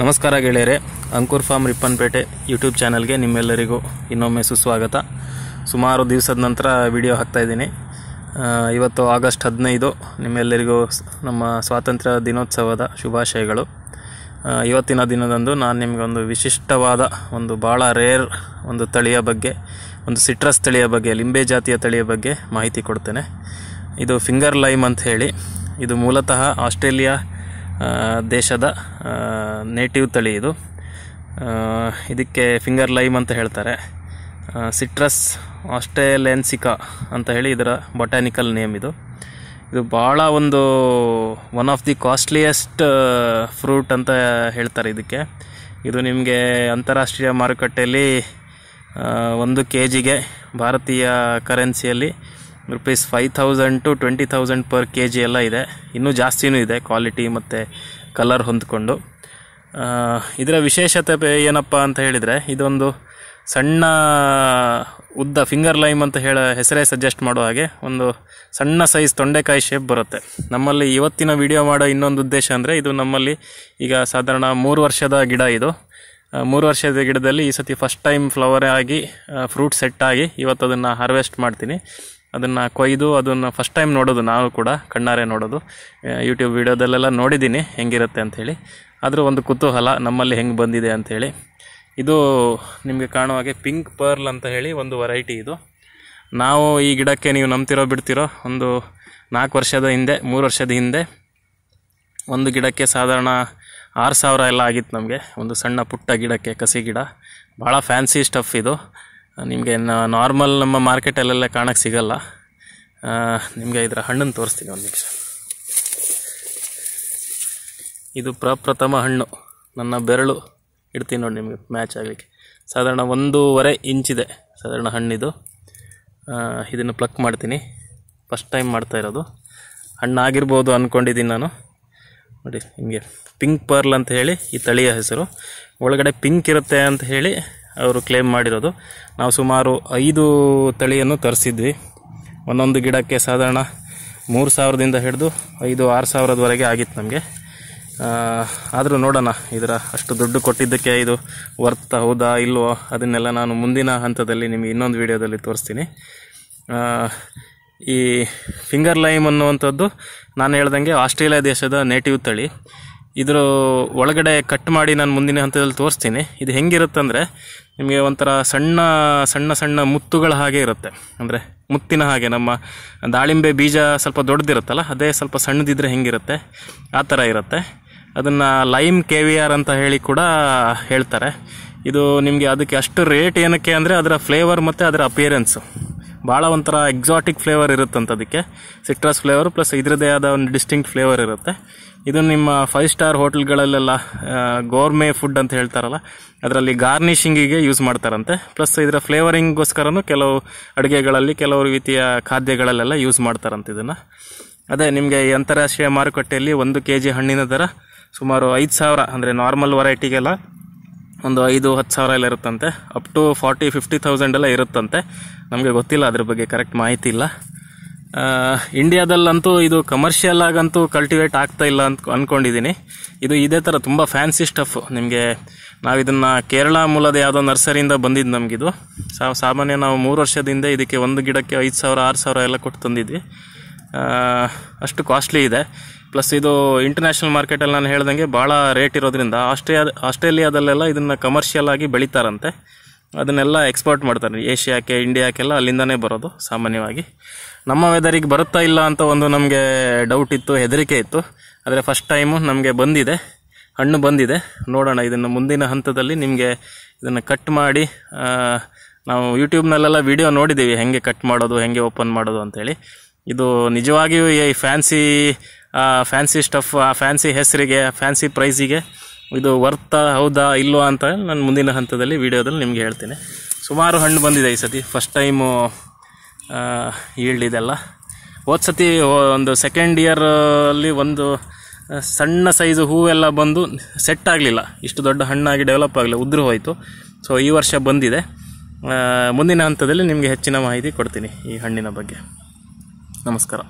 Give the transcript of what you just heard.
ನಮಸ್ಕಾರ ಗೆಳೆಯರೆ ಅಂಕುರ್ ಫಾರ್ಮ್ ರಿಪ್ಪನ್ಪೇಟೆ ಯೂಟ್ಯೂಬ್ ಚಾನಲ್ಗೆ ನಿಮ್ಮೆಲ್ಲರಿಗೂ ಇನ್ನೊಮ್ಮೆ ಸುಸ್ವಾಗತ ಸುಮಾರು ದಿವಸದ ನಂತರ ವಿಡಿಯೋ ಹಾಕ್ತಾಯಿದ್ದೀನಿ ಇವತ್ತು ಆಗಸ್ಟ್ ಹದಿನೈದು ನಿಮ್ಮೆಲ್ಲರಿಗೂ ನಮ್ಮ ಸ್ವಾತಂತ್ರ್ಯ ದಿನೋತ್ಸವದ ಶುಭಾಶಯಗಳು ಇವತ್ತಿನ ದಿನದಂದು ನಾನು ನಿಮಗೊಂದು ವಿಶಿಷ್ಟವಾದ ಒಂದು ಭಾಳ ರೇರ್ ಒಂದು ತಳಿಯ ಬಗ್ಗೆ ಒಂದು ಸಿಟ್ರಸ್ ತಳಿಯ ಬಗ್ಗೆ ಲಿಂಬೆ ಜಾತಿಯ ತಳಿಯ ಬಗ್ಗೆ ಮಾಹಿತಿ ಕೊಡ್ತೇನೆ ಇದು ಫಿಂಗರ್ ಲೈಮ್ ಅಂತ ಹೇಳಿ ಇದು ಮೂಲತಃ ಆಸ್ಟ್ರೇಲಿಯಾ ದೇಶದ ನೇಟಿವ್ ತಳಿ ಇದು ಇದಕ್ಕೆ ಫಿಂಗರ್ ಲೈಮ್ ಅಂತ ಹೇಳ್ತಾರೆ ಸಿಟ್ರಸ್ ಆಸ್ಟ್ರೇಲೆನ್ಸಿಕಾ ಅಂತ ಹೇಳಿ ಇದರ ಬೊಟ್ಯಾನಿಕಲ್ ನೇಮ್ ಇದು ಇದು ಭಾಳ ಒಂದು one of the costliest fruit ಅಂತ ಹೇಳ್ತಾರೆ ಇದಕ್ಕೆ ಇದು ನಿಮಗೆ ಅಂತಾರಾಷ್ಟ್ರೀಯ ಮಾರುಕಟ್ಟೆಯಲ್ಲಿ ಒಂದು ಕೆ ಜಿಗೆ ಭಾರತೀಯ ಕರೆನ್ಸಿಯಲ್ಲಿ rupees five thousand to twenty thousand per K G ಎಲ್ಲ ಇದೆ ಇನ್ನೂ ಜಾಸ್ತಿನೂ ಇದೆ ಕ್ವಾಲಿಟಿ ಮತ್ತು ಕಲರ್ ಹೊಂದ್ಕೊಂಡು ಇದರ ವಿಶೇಷತೆ ಏನಪ್ಪ ಅಂತ ಹೇಳಿದರೆ ಇದೊಂದು ಸಣ್ಣ ಉದ್ದ ಫಿಂಗರ್ ಲೈಮ್ ಅಂತ ಹೇಳ ಹೆಸರೇ ಸಜೆಸ್ಟ್ ಮಾಡೋ ಹಾಗೆ ಒಂದು ಸಣ್ಣ ಸೈಜ್ ತೊಂಡೆಕಾಯಿ ಶೇಪ್ ಬರುತ್ತೆ ನಮ್ಮಲ್ಲಿ ಇವತ್ತಿನ ವಿಡಿಯೋ ಮಾಡೋ ಇನ್ನೊಂದು ಉದ್ದೇಶ ಅಂದರೆ ಇದು ನಮ್ಮಲ್ಲಿ ಈಗ ಸಾಧಾರಣ ಮೂರು ವರ್ಷದ ಗಿಡ ಇದು ಮೂರು ವರ್ಷದ ಗಿಡದಲ್ಲಿ ಈ ಸತಿ ಫಸ್ಟ್ ಟೈಮ್ ಫ್ಲವರ್ ಆಗಿ ಫ್ರೂಟ್ ಸೆಟ್ ಆಗಿ ಇವತ್ತು ಅದನ್ನು ಹಾರ್ವೆಸ್ಟ್ ಮಾಡ್ತೀನಿ ಅದನ್ನು ಕೊಯ್ದು ಅದನ್ನು ಫಸ್ಟ್ ಟೈಮ್ ನೋಡೋದು ನಾವು ಕೂಡ ಕಣ್ಣಾರೆ ನೋಡೋದು ಯೂಟ್ಯೂಬ್ ವೀಡಿಯೋದಲ್ಲೆಲ್ಲ ನೋಡಿದ್ದೀನಿ ಹೆಂಗಿರುತ್ತೆ ಅಂಥೇಳಿ ಆದರೂ ಒಂದು ಕುತೂಹಲ ನಮ್ಮಲ್ಲಿ ಹೆಂಗೆ ಬಂದಿದೆ ಅಂಥೇಳಿ ಇದು ನಿಮಗೆ ಕಾಣುವ ಹಾಗೆ ಪಿಂಕ್ ಪರ್ಲ್ ಅಂತ ಹೇಳಿ ಒಂದು ವೆರೈಟಿ ಇದು ನಾವು ಈ ಗಿಡಕ್ಕೆ ನೀವು ನಂಬ್ತಿರೋ ಬಿಡ್ತಿರೋ ಒಂದು ನಾಲ್ಕು ವರ್ಷದ ಹಿಂದೆ ಮೂರು ವರ್ಷದ ಹಿಂದೆ ಒಂದು ಗಿಡಕ್ಕೆ ಸಾಧಾರಣ ಆರು ಸಾವಿರ ಎಲ್ಲ ಆಗಿತ್ತು ನಮಗೆ ಒಂದು ಸಣ್ಣ ಪುಟ್ಟ ಗಿಡಕ್ಕೆ ಕಸಿ ಗಿಡ ಭಾಳ ಫ್ಯಾನ್ಸಿ ಸ್ಟಫ್ ಇದು ನಿಮಗೆ ನಾರ್ಮಲ್ ನಮ್ಮ ಮಾರ್ಕೆಟಲ್ಲೆಲ್ಲ ಕಾಣಕ್ಕೆ ಸಿಗಲ್ಲ ನಿಮಗೆ ಇದರ ಹಣ್ಣನ್ನು ತೋರಿಸ್ತೀನಿ ಒಂದು ನಿಮಿಷ ಇದು ಪ್ರಪ್ರಥಮ ಹಣ್ಣು ನನ್ನ ಬೆರಳು ಇಡ್ತೀನಿ ನೋಡಿ ನಿಮಗೆ ಮ್ಯಾಚ್ ಆಗಲಿಕ್ಕೆ ಸಾಧಾರಣ ಒಂದೂವರೆ ಇಂಚಿದೆ ಸಾಧಾರಣ ಹಣ್ಣಿದು ಇದನ್ನು ಪ್ಲಕ್ ಮಾಡ್ತೀನಿ ಫಸ್ಟ್ ಟೈಮ್ ಮಾಡ್ತಾ ಇರೋದು ಹಣ್ಣಾಗಿರ್ಬೋದು ಅಂದ್ಕೊಂಡಿದ್ದೀನಿ ನಾನು ನೋಡಿ ನಿಮಗೆ ಪಿಂಕ್ ಪರ್ಲ್ ಅಂತ ಹೇಳಿ ಈ ತಳಿಯ ಹೆಸರು ಒಳಗಡೆ ಪಿಂಕ್ ಇರುತ್ತೆ ಅಂತ ಹೇಳಿ ಅವರು ಕ್ಲೇಮ್ ಮಾಡಿರೋದು ನಾವು ಸುಮಾರು ಐದು ತಳಿಯನ್ನು ತರಿಸಿದ್ವಿ ಒಂದೊಂದು ಗಿಡಕ್ಕೆ ಸಾಧಾರಣ ಮೂರು ಸಾವಿರದಿಂದ ಹಿಡಿದು ಐದು ಆರು ಸಾವಿರದವರೆಗೆ ಆಗಿತ್ತು ನಮಗೆ ಆದರೂ ನೋಡೋಣ ಇದರ ಅಷ್ಟು ದುಡ್ಡು ಕೊಟ್ಟಿದ್ದಕ್ಕೆ ಇದು ವರ್ತಾ ಹೌದಾ ಇಲ್ವೋ ಅದನ್ನೆಲ್ಲ ನಾನು ಮುಂದಿನ ಹಂತದಲ್ಲಿ ನಿಮಗೆ ಇನ್ನೊಂದು ವಿಡಿಯೋದಲ್ಲಿ ತೋರಿಸ್ತೀನಿ ಈ ಫಿಂಗರ್ ಲೈಮ್ ಅನ್ನುವಂಥದ್ದು ನಾನು ಹೇಳ್ದಂಗೆ ಆಸ್ಟ್ರೇಲಿಯಾ ದೇಶದ ನೇಟಿವ್ ತಳಿ ಇದರ ಒಳಗಡೆ ಕಟ್ ಮಾಡಿ ನಾನು ಮುಂದಿನ ಹಂತದಲ್ಲಿ ತೋರಿಸ್ತೀನಿ ಇದು ಹೆಂಗಿರುತ್ತಂದರೆ ನಿಮಗೆ ಒಂಥರ ಸಣ್ಣ ಸಣ್ಣ ಸಣ್ಣ ಮುತ್ತುಗಳ ಹಾಗೆ ಇರುತ್ತೆ ಅಂದರೆ ಮುತ್ತಿನ ಹಾಗೆ ನಮ್ಮ ದಾಳಿಂಬೆ ಬೀಜ ಸ್ವಲ್ಪ ದೊಡ್ಡದಿರುತ್ತಲ್ಲ ಅದೇ ಸ್ವಲ್ಪ ಸಣ್ಣದಿದ್ದರೆ ಹೆಂಗಿರುತ್ತೆ ಆ ಥರ ಇರುತ್ತೆ ಅದನ್ನು ಲೈಮ್ ಕೆ ವಿ ಆರ್ ಅಂತ ಹೇಳಿ ಕೂಡ ಹೇಳ್ತಾರೆ ಇದು ನಿಮಗೆ ಅದಕ್ಕೆ ಅಷ್ಟು ರೇಟ್ ಏನಕ್ಕೆ ಅಂದರೆ ಅದರ ಫ್ಲೇವರ್ ಮತ್ತು ಅದರ ಅಪಿಯರೆನ್ಸು ಭಾಳ ಒಂಥರ ಎಕ್ಸಾಟಿಕ್ ಫ್ಲೇವರ್ ಇರುತ್ತಂತ ಅದಕ್ಕೆ ಸಿಟ್ರಸ್ ಫ್ಲೇವರ್ ಪ್ಲಸ್ ಇದರದೇ ಆದ ಒಂದು ಡಿಸ್ಟಿಂಕ್ಟ್ ಫ್ಲೇವರ್ ಇರುತ್ತೆ ಇದು ನಿಮ್ಮ ಫೈವ್ ಸ್ಟಾರ್ ಹೋಟೆಲ್ಗಳಲ್ಲೆಲ್ಲ ಗೋರ್ಮೆ ಫುಡ್ ಅಂತ ಹೇಳ್ತಾರಲ್ಲ ಅದರಲ್ಲಿ ಗಾರ್ನಿಷಿಂಗಿಗೆ ಯೂಸ್ ಮಾಡ್ತಾರಂತೆ ಪ್ಲಸ್ ಇದರ ಫ್ಲೇವರಿಂಗ್ಗೋಸ್ಕರನೂ ಕೆಲವು ಅಡುಗೆಗಳಲ್ಲಿ ಕೆಲವು ರೀತಿಯ ಖಾದ್ಯಗಳಲ್ಲೆಲ್ಲ ಯೂಸ್ ಮಾಡ್ತಾರಂತೆ ಇದನ್ನು ಅದೇ ನಿಮಗೆ ಈ ಅಂತಾರಾಷ್ಟ್ರೀಯ ಮಾರುಕಟ್ಟೆಯಲ್ಲಿ ಒಂದು ಕೆ ಜಿ ಹಣ್ಣಿನ ದರ ಸುಮಾರು ಐದು ಸಾವಿರ ಅಂದರೆ ನಾರ್ಮಲ್ ವೆರೈಟಿಗೆಲ್ಲ ಒಂದು ಐದು ಹತ್ತು ಸಾವಿರ ಎಲ್ಲ ಇರುತ್ತಂತೆ up to forty fifty thousand ಎಲ್ಲ ಇರುತ್ತಂತೆ ನಮಗೆ ಗೊತ್ತಿಲ್ಲ ಅದ್ರ ಬಗ್ಗೆ ಕರೆಕ್ಟ್ ಮಾಹಿತಿ ಇಲ್ಲ ಇಂಡಿಯಾದಲ್ಲಂತೂ ಇದು ಕಮರ್ಷಿಯಲ್ ಆಗಂತೂ ಕಲ್ಟಿವೇಟ್ ಆಗ್ತಾ ಇಲ್ಲ ಅಂತ ಅಂದ್ಕೊಂಡಿದ್ದೀನಿ ಇದು ಇದೇ ಥರ ತುಂಬ ಫ್ಯಾನ್ಸಿ ಸ್ಟಫ್ ನಿಮಗೆ ನಾವು ಇದನ್ನು ಕೇರಳ ಮೂಲದ ಯಾವುದೋ ನರ್ಸರಿಯಿಂದ ಬಂದಿದ್ದು ನಮಗಿದು ಸಾಮಾನ್ಯ ನಾವು ಮೂರು ವರ್ಷದಿಂದ ಇದಕ್ಕೆ ಒಂದು ಗಿಡಕ್ಕೆ ಐದು ಸಾವಿರ ಆರು ಸಾವಿರ ಎಲ್ಲ ಕೊಟ್ಟು ತಂದಿದ್ವಿ ಅಷ್ಟು ಕಾಸ್ಟ್ಲಿ ಇದೆ ಪ್ಲಸ್ ಇದು ಇಂಟರ್ನ್ಯಾಷನಲ್ ಮಾರ್ಕೆಟಲ್ಲಿ ನಾನು ಹೇಳ್ದಂಗೆ ಭಾಳ ರೇಟ್ ಇರೋದ್ರಿಂದ ಆಸ್ಟ್ರೇ ಆಸ್ಟ್ರೇಲಿಯಾದಲ್ಲೆಲ್ಲ ಇದನ್ನು ಕಮರ್ಷಿಯಲ್ ಆಗಿ ಬೆಳೀತಾರಂತೆ ಅದನ್ನೆಲ್ಲ ಎಕ್ಸ್ಪೋರ್ಟ್ ಮಾಡ್ತಾರೆ ಏಷ್ಯಾಕ್ಕೆ ಇಂಡಿಯಾಕ್ಕೆಲ್ಲ ಅಲ್ಲಿಂದನೇ ಬರೋದು ಸಾಮಾನ್ಯವಾಗಿ ನಮ್ಮ ವೆದರಿಗೆ ಬರುತ್ತಾ ಇಲ್ಲ ಅಂತ ಒಂದು ನಮಗೆ ಡೌಟ್ ಇತ್ತು ಹೆದರಿಕೆ ಇತ್ತು ಆದರೆ ಫಸ್ಟ್ ಟೈಮು ನಮಗೆ ಬಂದಿದೆ ಹಣ್ಣು ಬಂದಿದೆ ನೋಡೋಣ ಇದನ್ನು ಮುಂದಿನ ಹಂತದಲ್ಲಿ ನಿಮಗೆ ಇದನ್ನು ಕಟ್ ಮಾಡಿ ನಾವು ಯೂಟ್ಯೂಬ್ನಲ್ಲೆಲ್ಲ ವಿಡಿಯೋ ನೋಡಿದ್ದೀವಿ ಹೇಗೆ ಕಟ್ ಮಾಡೋದು ಹೇಗೆ ಓಪನ್ ಮಾಡೋದು ಅಂತೇಳಿ ಇದು ನಿಜವಾಗಿಯೂ ಈ ಫ್ಯಾನ್ಸಿ ಫ್ಯಾನ್ಸಿ ಸ್ಟಫ್ ಆ ಫ್ಯಾನ್ಸಿ ಹೆಸರಿಗೆ ಫ್ಯಾನ್ಸಿ ಪ್ರೈಸಿಗೆ ಇದು ವರ್ತ ಹೌದಾ ಇಲ್ವಾ ಅಂತ ನಾನು ಮುಂದಿನ ಹಂತದಲ್ಲಿ ವಿಡಿಯೋದಲ್ಲಿ ನಿಮಗೆ ಹೇಳ್ತೀನಿ ಸುಮಾರು ಹಣ್ಣು ಬಂದಿದೆ ಈ ಸತಿ ಫಸ್ಟ್ ಟೈಮು ಈಲ್ಡಿದೆಲ್ಲ ಹೋದ ಸತಿ ಒಂದು ಸೆಕೆಂಡ್ ಇಯರಲ್ಲಿ ಒಂದು ಸಣ್ಣ ಸೈಜು ಹೂವೆಲ್ಲ ಬಂದು ಸೆಟ್ ಆಗಲಿಲ್ಲ ಇಷ್ಟು ದೊಡ್ಡ ಹಣ್ಣಾಗಿ ಡೆವಲಪ್ ಆಗಲಿಲ್ಲ ಉದುರು ಹೋಯಿತು ಸೊ ಈ ವರ್ಷ ಬಂದಿದೆ ಮುಂದಿನ ಹಂತದಲ್ಲಿ ನಿಮಗೆ ಹೆಚ್ಚಿನ ಮಾಹಿತಿ ಕೊಡ್ತೀನಿ ಈ ಹಣ್ಣಿನ ಬಗ್ಗೆ ನಮಸ್ಕಾರ